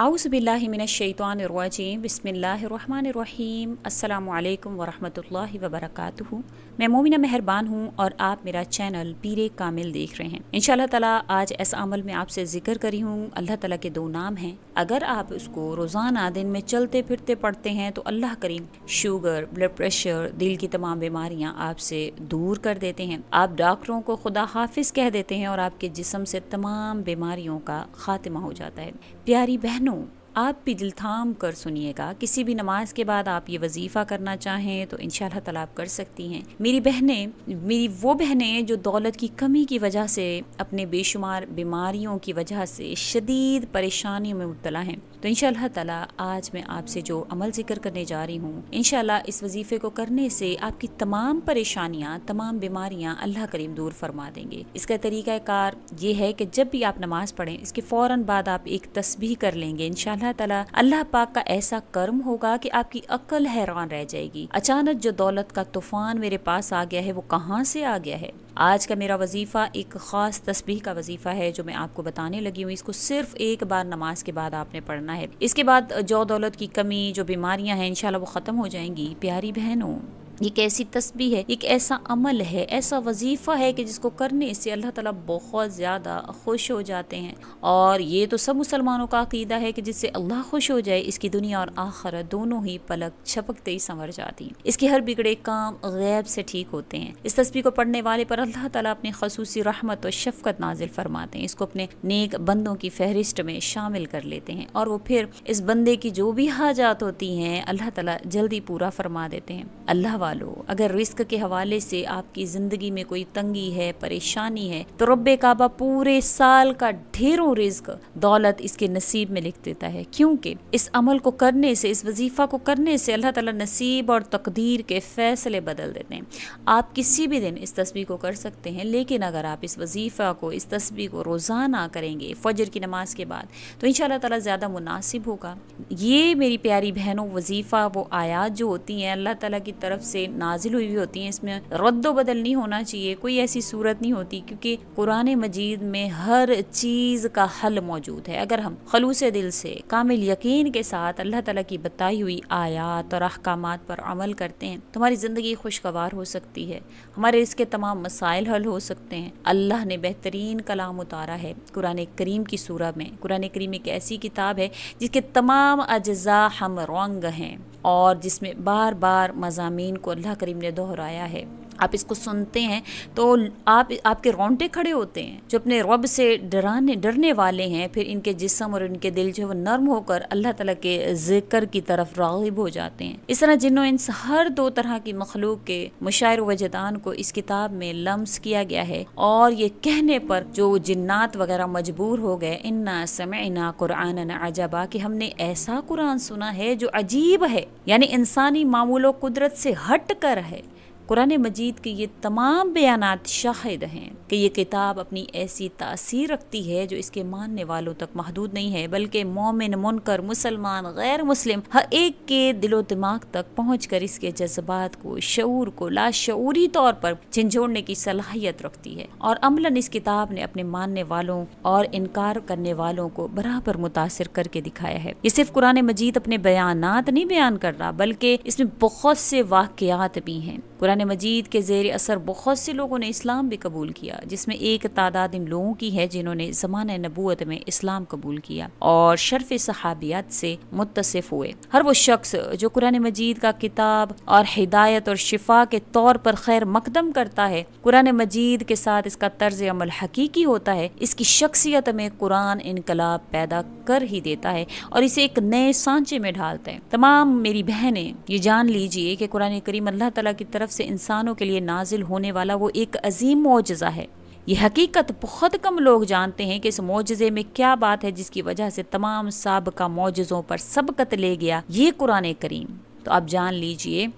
आउज़बिल्लिमिनशैतवानरवाजीम बसमीम अल्लाम वरहमतुल्लाहि वबरकातुहु मैं मोमिना मेहरबान हूँ और आप मेरा चैनल पीर कामिल देख रहे हैं इन ताला आज ऐसा अमल में आपसे जिक्र करी हूँ अल्लाह ताला के दो नाम हैं अगर आप उसको रोज़ाना दिन में चलते फिरते पढ़ते हैं तो अल्लाह करीम शुगर ब्लड प्रेशर दिल की तमाम बीमारियाँ आपसे दूर कर देते हैं आप डॉक्टरों को खुदा हाफिज कह देते हैं और आपके जिसम से तमाम बीमारियों का खात्मा हो जाता है प्यारी बहनों humano आप भी दिल थाम कर सुनिएगा किसी भी नमाज के बाद आप ये वजीफ़ा करना चाहें तो इन आप कर सकती हैं मेरी बहनें मेरी वो बहनें जो दौलत की कमी की वजह से अपने बेशुमार बीमारियों की वजह से शदीद परेशानियों में मुबतला हैं तो इन ताला आज मैं आपसे जो अमल जिक्र करने जा रही हूँ इन इस वजीफ़े को करने से आपकी तमाम परेशानियाँ तमाम बीमारियाँ अल्लाह करीम दूर फरमा देंगे इसका तरीका कार ये है कि जब भी आप नमाज़ पढ़ें इसके फ़ौर बाद आप एक तस्बीह कर लेंगे इन तला अल्लाह पाक का ऐसा कर्म होगा कि आपकी अक्ल हैरान रह जाएगी अचानक जो दौलत का तूफान मेरे पास आ गया है वो कहाँ से आ गया है आज का मेरा वजीफ़ा एक ख़ास तस्बीह का वजीफ़ा है जो मैं आपको बताने लगी हूँ इसको सिर्फ एक बार नमाज के बाद आपने पढ़ना है इसके बाद जो दौलत की कमी जो बीमारियां हैं इनशाला वो ख़त्म हो जाएंगी प्यारी बहनों एक ऐसी तस्बी है एक ऐसा अमल है ऐसा वजीफ़ा है कि जिसको करने से अल्लाह ताला बहुत ज़्यादा खुश हो जाते हैं और ये तो सब मुसलमानों का अकीदा है कि जिससे अल्लाह खुश हो जाए इसकी दुनिया और आखिर दोनों ही पलक छपकते ही संवर जाती हैं इसके हर बिगड़े काम गैब से ठीक होते हैं इस तस्वीर को पढ़ने वाले पर अल्लाह तला अपनी खसूसी रहमत और शफकत नाजिल फरमाते हैं इसको अपने नेक बंदों की फहरिस्त में शामिल कर लेते हैं और वो फिर इस बंदे की जो भी हाजात होती हैं अल्लाह तला जल्दी पूरा फरमा देते हैं अल्लाह वालों अगर रिस्क के हवाले से आपकी ज़िंदगी में कोई तंगी है परेशानी है तो रब काबा पूरे साल का ढेरों रिस्क दौलत इसके नसीब में लिख देता है क्योंकि इस अमल को करने से इस वजीफ़ा को करने से अल्लाह ताला नसीब और तकदीर के फ़ैसले बदल देते हैं आप किसी भी दिन इस तस्वीर को कर सकते हैं लेकिन अगर आप इस वजीफ़ा को इस तस्वीर को रोज़ाना करेंगे फ़जर की नमाज के बाद तो इन ताला ज़्यादा मुनासिब होगा ये मेरी प्यारी बहनों वजीफ़ा वो आयात जो होती हैं अल्लाह ताला की तरफ से से नाजिल हुई हुई होती हैं इसमें रद्दो बदल नहीं होना चाहिए कोई ऐसी सूरत नहीं होती क्योंकि कुरान मजीद में हर चीज़ का हल मौजूद है अगर हम खलूस दिल से कामिल यकीन के साथ अल्लाह तला की बताई हुई आयात और अहकाम पर अमल करते हैं तो हमारी ज़िंदगी खुशगवार हो सकती है हमारे इसके तमाम मसाइल हल हो सकते हैं अल्लाह ने बेहतरीन कलाम उतारा है कुरान करीम की सूरह में कुरान करीम एक ऐसी किताब है जिसके तमाम अज्जा हम रंग हैं और जिसमें बार बार मजामी को को अल्लाह करीम ने दोहराया है आप इसको सुनते हैं तो आप आपके रोंटे खड़े होते हैं जो अपने रब से डराने डरने वाले हैं फिर इनके जिसम और इनके दिल जो है वो नर्म होकर अल्लाह तला के जिक्र की तरफ रागिब हो जाते हैं इस तरह जिनों इंस हर दो तरह की मखलूक के मुशायर वजदान को इस किताब में लम्स किया गया है और ये कहने पर जो जिन्नात वगैरह मजबूर हो गए इन्ना समय इना कुरान अजबा कि हमने ऐसा कुरान सुना है जो अजीब है यानी इंसानी मामूलो कुदरत से हट कर है कुरान मजीद के ये तमाम बयान शाहिद हैं कि ये किताब अपनी ऐसी तासीर रखती है जो इसके मानने वालों तक महदूद नहीं है बल्कि मोमिन मुनकर मुसलमान गैर मुस्लिम हर एक के दिलो दिमाग तक पहुँच कर इसके जज्बात को शूर को लाशरी तौर पर झिझोड़ने की सलाहियत रखती है और अमला इस किताब ने अपने मानने वालों और इनकार करने वालों को बराबर मुतासर करके दिखाया है ये सिर्फ कुरान मजीद अपने बयान नहीं बयान कर रहा बल्कि इसमें बहुत से वाकयात भी हैं कुरान कुरान मजीद के ज़ेर असर बहुत से लोगों ने इस्लाम भी कबूल किया जिसमें एक तादाद इन लोगों की है जिन्होंने ज़मान नबूत में इस्लाम कबूल किया और शर्फ सहाबियात से मुतसफ़ हुए हर वो शख्स जो कुरान मजीद का किताब और हिदायत और शिफा के तौर पर खैर मकदम करता है कुरान मजीद के साथ इसका तर्ज अमल हकीकी होता है इसकी शख्सियत में कुरान इनकलाब पैदा कर ही देता है और इसे एक नए सांचे में ढालता है तमाम मेरी बहनें ये जान लीजिए कि कुरान करीम अल्लाह तला की तरफ से इंसानों के लिए नाजिल होने वाला वो एक अजीम मुआजा है ये हकीकत बहुत कम लोग जानते हैं कि इस मुआजे में क्या बात है जिसकी वजह से तमाम सबका मुआजों पर सबकत ले गया ये कुरान करीम तो आप जान लीजिए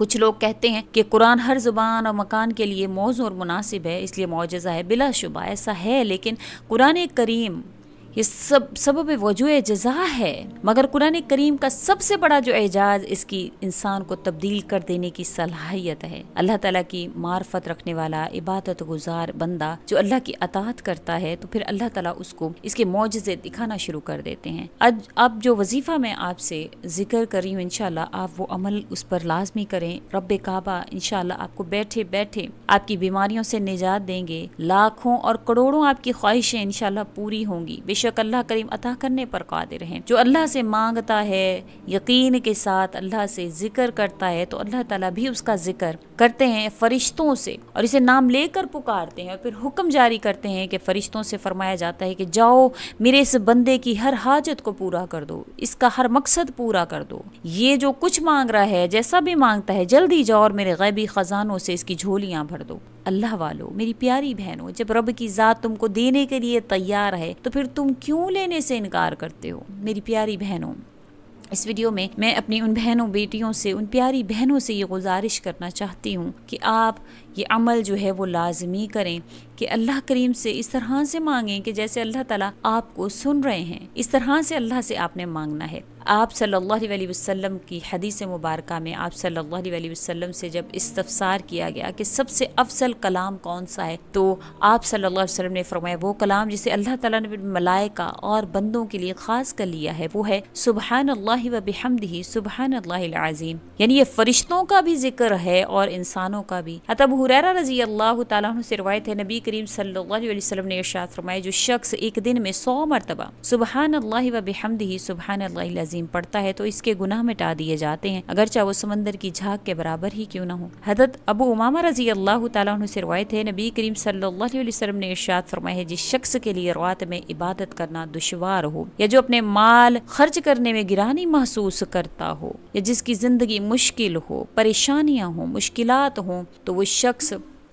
कुछ लोग कहते हैं कि कुरान हर ज़ुबान और मकान के लिए मौजू और मुनासिब है इसलिए मुआजा है बिलाशुबा ऐसा है लेकिन कुरान करीम ये सब सबब वजू जजा है मगर कुरान करीम का सबसे बड़ा जो एजाज इसकी इंसान को तब्दील कर देने की सलाहियत है अल्लाह तला की मार्फत रखने वाला इबादत गुजार बंदा जो अल्लाह की अतात करता है तो फिर अल्लाह तला उसको इसके मुआजे दिखाना शुरू कर देते हैं आज अब जो वजीफा मैं आपसे जिक्र कर रही हूँ इनशाला आप वो अमल उस पर लाजमी करें रब काबा इनशाला आपको बैठे बैठे आपकी बीमारियों से निजात देंगे लाखों और करोड़ों आपकी ख्वाहिशें इनशाला पूरी होंगी बेश बेशक अल्लाह करीम अता करने पर कादिर हैं जो अल्लाह से मांगता है यकीन के साथ अल्लाह से ज़िक्र करता है तो अल्लाह ताला भी उसका ज़िक्र करते हैं फरिश्तों से और इसे नाम लेकर पुकारते हैं और फिर हुक्म जारी करते हैं कि फ़रिश्तों से फरमाया जाता है कि जाओ मेरे इस बंदे की हर हाजत को पूरा कर दो इसका हर मकसद पूरा कर दो ये जो कुछ मांग रहा है जैसा भी मांगता है जल्दी जाओ और मेरे गैबी ख़जानों से इसकी झोलियाँ भर दो अल्लाह वालों मेरी प्यारी बहनों जब रब की ज़ात तुमको देने के लिए तैयार है तो फिर तुम क्यों लेने से इनकार करते हो मेरी प्यारी बहनों इस वीडियो में मैं अपनी उन बहनों बेटियों से उन प्यारी बहनों से ये गुजारिश करना चाहती हूँ कि आप ये अमल जो है वो लाजमी करें कि अल्लाह करीम से इस तरह से मांगें कि जैसे अल्लाह ताला आपको सुन रहे हैं इस तरह से अल्लाह से आपने मांगना है आप सल्लल्लाहु अलैहि वसल्लम की हदीस मुबारक में आप सल्लल्लाहु अलैहि वसल्लम से जब इस्तफसार किया गया कि सबसे अफसल कलाम कौन सा है तो आप सल्लल्लाहु अलैहि वसल्लम ने फरमाया वो कलाम जिसे अल्लाह ताला ने मलाइका और बंदों के लिए ख़ास कर लिया है वो है सुबहान अल्लाह व बेहमदी सुबहान अल्लाज़ीम यानी ये फरिश्तों का भी जिक्र है और इंसानों का भी अतब हुरैरा रजी अल्लाह तु से रवायत है नबी करीम सल्ला वसलम ने इर्शाद फरमाया जो शख्स एक दिन में सौ मरतबा सुबहान अल्लाह व बेहमदी सुबहान अल्लाज़ीम पढ़ता है तो इसके गुनाह मिटा दिए जाते हैं अगरचा वो समंदर की झाग के बराबर ही क्यों ना हो हजरत अबू उमामा रजी अल्लाह तु से रवायत है नबी करीम सल्ला वसलम ने इर्शाद फरमाया जिस शख्स के लिए रात में इबादत करना दुशवार हो या जो अपने माल खर्च करने में गिरानी महसूस करता हो या जिसकी ज़िंदगी मुश्किल हो परेशानियां हो मुश्किलात हों तो वो शख्स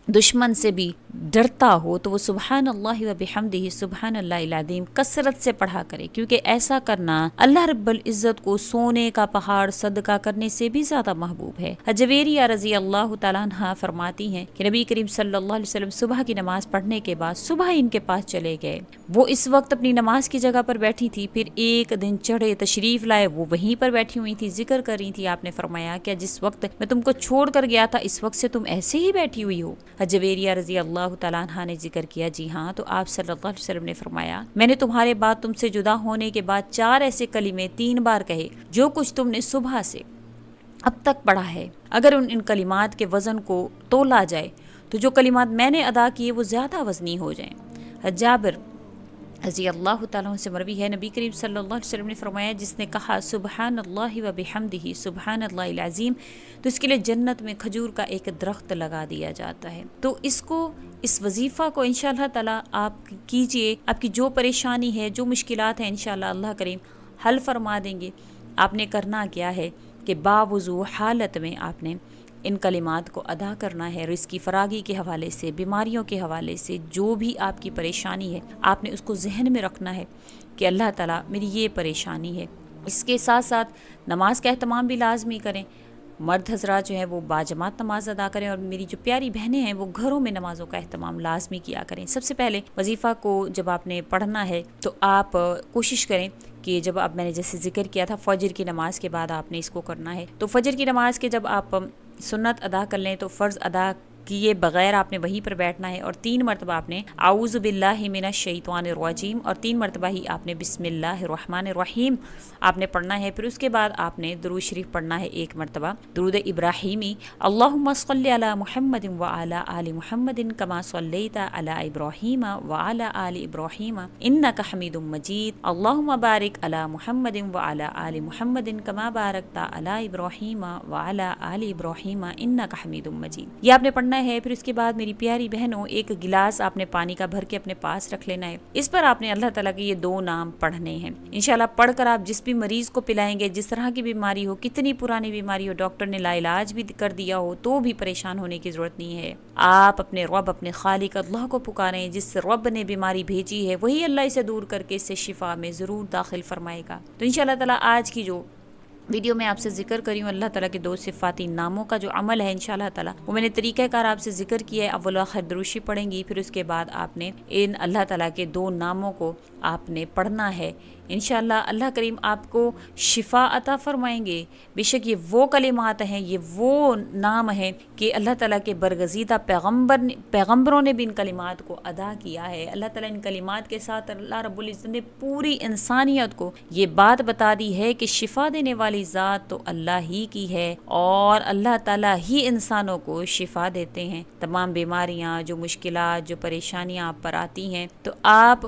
दुश्मन से भी डरता हो तो वो सुबहान अल्लाह व बेहमदी सुबहान अल्लाम कसरत से पढ़ा करे क्योंकि ऐसा करना अल्लाह रब्बल इज़्ज़त को सोने का पहाड़ सदका करने से भी ज़्यादा महबूब है हजवेरिया रजी अल्लाह तला फरमाती हैं कि नबी करीम सल्लाम सुबह की नमाज़ पढ़ने के बाद सुबह इनके पास चले गए वो इस वक्त अपनी नमाज की जगह पर बैठी थी फिर एक दिन चढ़े तशरीफ़ लाए वो वहीं पर बैठी हुई थी जिक्र कर रही थी आपने फरमाया क्या जिस वक्त मैं तुमको छोड़ कर गया था इस वक्त से तुम ऐसे ही बैठी हुई हो हजवेरिया रजी अल्लाह रज़ील्ला तह ने जिक्र किया जी हाँ तो आप सल्लल्लाहु अलैहि वसल्लम ने फरमाया मैंने तुम्हारे बाद तुमसे जुदा होने के बाद चार ऐसे कलीमे तीन बार कहे जो कुछ तुमने सुबह से अब तक पढ़ा है अगर उन इन कलीमात के वज़न को तोला जाए तो जो कलीमात मैंने अदा किए वो ज़्यादा वज़नी हो जाए जाबिर हजी अल्लाह तुम से मरवी है नबी करीम सल्लाम ने फरमाया जिसने कहा सुबहान अल्लाह व बेहमदही सुबहान अल्लाज़ीम तो इसके लिए जन्नत में खजूर का एक दरख्त लगा दिया जाता है तो इसको इस वजीफ़ा को इन ताला आप कीजिए आपकी जो परेशानी है जो मुश्किल है इन अल्लाह करीम हल फरमा देंगे आपने करना क्या है कि बावजू हालत में आपने इन कलिमात को अदा करना है और इसकी फरागी के हवाले से बीमारियों के हवाले से जो भी आपकी परेशानी है आपने उसको जहन में रखना है कि अल्लाह ताला मेरी ये परेशानी है इसके साथ साथ नमाज का अहतमाम भी लाजमी करें मर्द हजरा जो है वो बाजमात नमाज अदा करें और मेरी जो प्यारी बहनें हैं वो घरों में नमाज़ों का अहतमाम लाजमी किया करें सबसे पहले वजीफ़ा को जब आपने पढ़ना है तो आप कोशिश करें कि जब आप मैंने जैसे जिक्र किया था फजर की नमाज़ के बाद आपने इसको करना है तो फजर की नमाज़ के जब आप सुन्नत अदा कर लें तो फ़र्ज़ अदा किए बगैर आपने वहीं पर बैठना है और तीन मरतबा आपने आउज़ बिल्ला शैतवान रवाजीम और तीन मरतबा ही आपने बिसमिल्लामान रहीम आपने पढ़ना है फिर उसके बाद आपने दरू शरीफ पढ़ना है एक मरतबा दरुद इब्राहिमी अल्लाह सल महमद व आला महमदिन कमा अला इब्राहिम व आला इब्राहिम इन्ना का हमीद मजीद अल्लाह मबारक अला महमद व आला आल महमदिन कमा बारकता अला इब्राहिम व आला आल इब्राहिम इन्ना का हमीद मजीद ये आपने पढ़ना करना है फिर उसके बाद मेरी प्यारी बहनों एक गिलास आपने पानी का भर के अपने पास रख लेना है इस पर आपने अल्लाह तला के ये दो नाम पढ़ने हैं इनशाला पढ़कर आप जिस भी मरीज को पिलाएंगे जिस तरह की बीमारी हो कितनी पुरानी बीमारी हो डॉक्टर ने लाइलाज भी कर दिया हो तो भी परेशान होने की ज़रूरत नहीं है आप अपने रब अपने खालिक अल्लाह को पुकारें जिस रब ने बीमारी भेजी है वही अल्लाह इसे दूर करके इसे शिफा में ज़रूर दाखिल फरमाएगा तो इन ताला आज की जो वीडियो में आपसे जिक्र करी हूँ अल्लाह ताला के दो सिफाती नामों का जो अमल है इनशाला ताला वो मैंने तरीक़ाकार आपसे जिक्र किया है अव्वल खदरुशी पढ़ेंगी फिर उसके बाद आपने इन अल्लाह ताला के दो नामों को आपने पढ़ना है इन अल्लाह करीम आपको शिफा अता फ़रमाएंगे बेशक ये वो कलिमात हैं ये वो नाम हैं कि अल्लाह ताला के बरगज़ीदा पैगम्बर पैगम्बरों ने भी इन कलिमात को अदा किया है अल्लाह ताला इन कलिमात के साथ अल्लाह रब्ज़त ने पूरी इंसानियत को ये बात बता दी है कि शिफा देने वाली ज़ात तो अल्लाह ही की है और अल्लाह तला ही इंसानों को शिफा देते हैं तमाम बीमारियाँ जो मुश्किल जो परेशानियाँ आप पर आती हैं तो आप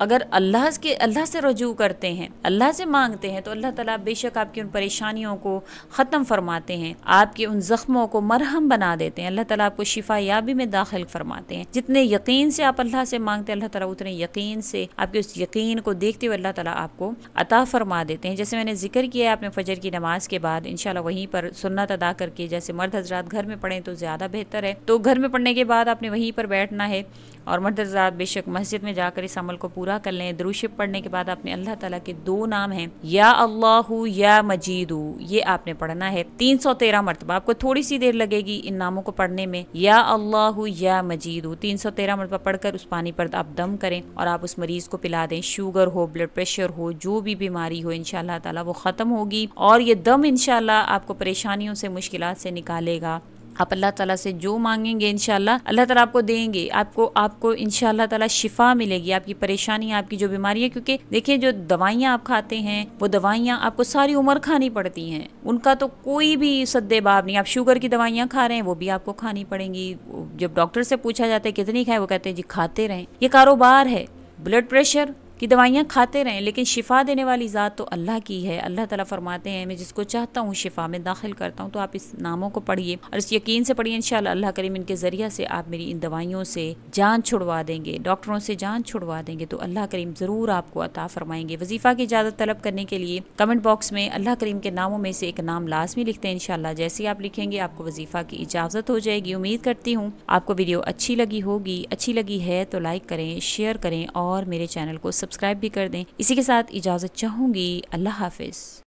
अगर अल्लाह के अल्लाह से रजू करते हैं अल्लाह से मांगते हैं तो अल्लाह ताला बेशक आपकी उन परेशानियों को ख़त्म फरमाते हैं आपके उन ज़ख्मों को मरहम बना देते हैं अल्लाह ताला आपको शिफा याबी में दाखिल फरमाते हैं जितने यकीन से आप अल्लाह से मांगते हैं अल्लाह ताला उतने यकीन से आपके उस यकीन को देखते हुए अल्लाह तला आपको अता फरमा देते हैं जैसे मैंने जिक्र किया है आपने फजर की नमाज के बाद इन वहीं पर सुन्नत अदा करके जैसे मर्द हजरात घर में पढ़ें तो ज़्यादा बेहतर है तो घर में पढ़ने के बाद आपने वहीं पर बैठना है और मर्द हजरात बेशक मस्जिद में जाकर इस अमल को पूरा पूरा कर लें दरुश पढ़ने के बाद आपने अल्लाह ताला के दो नाम हैं या अल्लाह या मजीदू ये आपने पढ़ना है तीन सौ तेरह मरतबा आपको थोड़ी सी देर लगेगी इन नामों को पढ़ने में या अल्लाह या मजीदू तीन सौ तेरह मरतबा पढ़कर उस पानी पर आप दम करें और आप उस मरीज को पिला दें शुगर हो ब्लड प्रेशर हो जो भी बीमारी हो इनशाला वो ख़त्म होगी और ये दम इनशाला आपको परेशानियों से मुश्किल से निकालेगा आप अल्लाह ताला से जो मांगेंगे इनशाला अल्लाह ताला आपको देंगे आपको आपको इनशाला ताला शिफा मिलेगी आपकी परेशानी आपकी जो बीमारी है क्योंकि देखिए जो दवाइयाँ आप खाते हैं वो दवाइयाँ आपको सारी उम्र खानी पड़ती हैं उनका तो कोई भी सद्देबाब नहीं आप शुगर की दवाइयाँ खा रहे हैं वो भी आपको खानी पड़ेंगी जब डॉक्टर से पूछा जाता है कितनी खाए वो कहते हैं जी खाते रहें ये कारोबार है ब्लड प्रेशर कि दवाइयाँ खाते रहें लेकिन शिफा देने वाली ज़ात तो अल्लाह की है अल्लाह ताला फरमाते हैं मैं जिसको चाहता हूँ शिफा में दाखिल करता हूँ तो आप इस नामों को पढ़िए और इस यकीन से पढ़िए इंशाल्लाह अल्लाह करीम इनके ज़रिया से आप मेरी इन दवाइयों से जान छुड़वा देंगे डॉक्टरों से जान छुड़वा देंगे तो अल्लाह करीम ज़रूर आपको अता फरमाएंगे वजीफ़ा की इजाज़त तलब करने के लिए कमेंट बॉक्स में अल्लाह करीम के नामों में से एक नाम लाजमी लिखते हैं इनशाला जैसे आप लिखेंगे आपको वजीफ़ा की इजाज़त हो जाएगी उम्मीद करती हूँ आपको वीडियो अच्छी लगी होगी अच्छी लगी है तो लाइक करें शेयर करें और मेरे चैनल को सब सब्सक्राइब भी कर दें इसी के साथ इजाज़त चाहूँगी अल्लाह हाफिज़